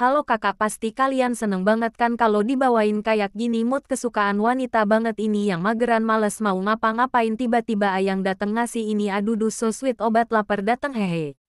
Halo kakak pasti kalian seneng banget kan kalau dibawain kayak gini mood kesukaan wanita banget ini yang mageran males mau ngapa-ngapain tiba-tiba ayang dateng ngasih ini aduh so sweet obat lapar dateng hehe.